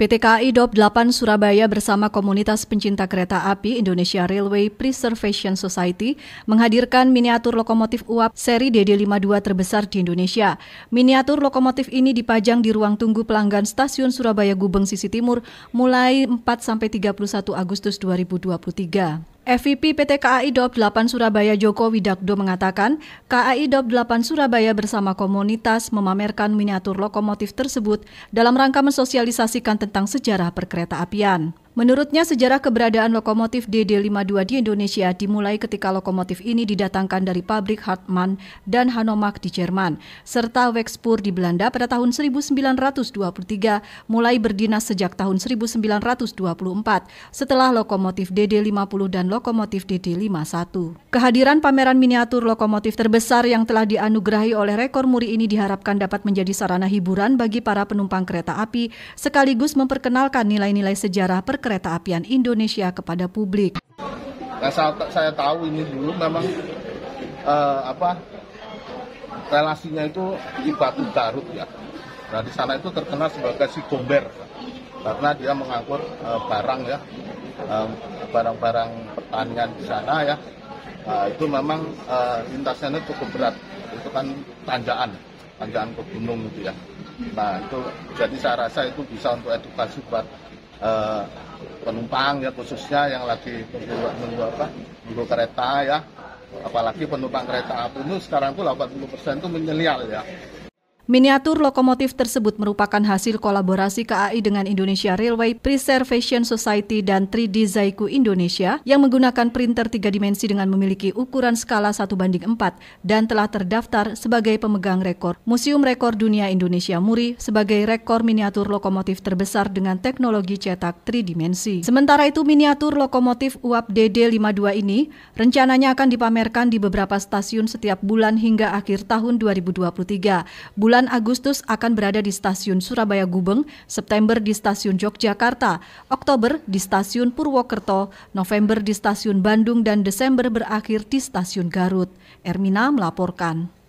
PT KAI Dop 8 Surabaya bersama komunitas pencinta kereta api Indonesia Railway Preservation Society menghadirkan miniatur lokomotif uap seri DD52 terbesar di Indonesia. Miniatur lokomotif ini dipajang di ruang tunggu pelanggan stasiun Surabaya Gubeng sisi timur mulai 4 sampai 31 Agustus 2023. FVP PT KAI Dop 8 Surabaya Joko Widakdo mengatakan, KAI Dop 8 Surabaya bersama komunitas memamerkan miniatur lokomotif tersebut dalam rangka mensosialisasikan tentang sejarah perkereta apian. Menurutnya, sejarah keberadaan lokomotif DD52 di Indonesia dimulai ketika lokomotif ini didatangkan dari pabrik Hartmann dan Hanomag di Jerman, serta Wexpur di Belanda pada tahun 1923, mulai berdinas sejak tahun 1924 setelah lokomotif DD50 dan lokomotif DD51. Kehadiran pameran miniatur lokomotif terbesar yang telah dianugerahi oleh rekor muri ini diharapkan dapat menjadi sarana hiburan bagi para penumpang kereta api, sekaligus memperkenalkan nilai-nilai sejarah per kereta apian Indonesia kepada publik. Nah, saya, saya tahu ini dulu memang uh, apa relasinya itu di Batu Garut ya. Nah di sana itu terkenal sebagai si Gomber karena dia mengangkut uh, barang ya eh, barang-barang uh, pertanian di sana ya. Nah, itu memang lintasannya cukup berat itu kan tanjakan tanjakan ke gunung gitu ya. Nah itu jadi saya rasa itu bisa untuk edukasi buat uh, penumpang ya khususnya yang lagi menunggu apa menunggu kereta ya apalagi penumpang kereta api itu sekarang itu 80 persen itu menyelial ya Miniatur lokomotif tersebut merupakan hasil kolaborasi KAI dengan Indonesia Railway Preservation Society dan 3D Zaiku Indonesia yang menggunakan printer tiga dimensi dengan memiliki ukuran skala 1 banding 4 dan telah terdaftar sebagai pemegang rekor Museum Rekor Dunia Indonesia Muri sebagai rekor miniatur lokomotif terbesar dengan teknologi cetak dimensi. Sementara itu miniatur lokomotif UAP DD52 ini rencananya akan dipamerkan di beberapa stasiun setiap bulan hingga akhir tahun 2023. Bulan Bulan Agustus akan berada di stasiun Surabaya Gubeng, September di stasiun Yogyakarta, Oktober di stasiun Purwokerto, November di stasiun Bandung, dan Desember berakhir di stasiun Garut. Ermina melaporkan.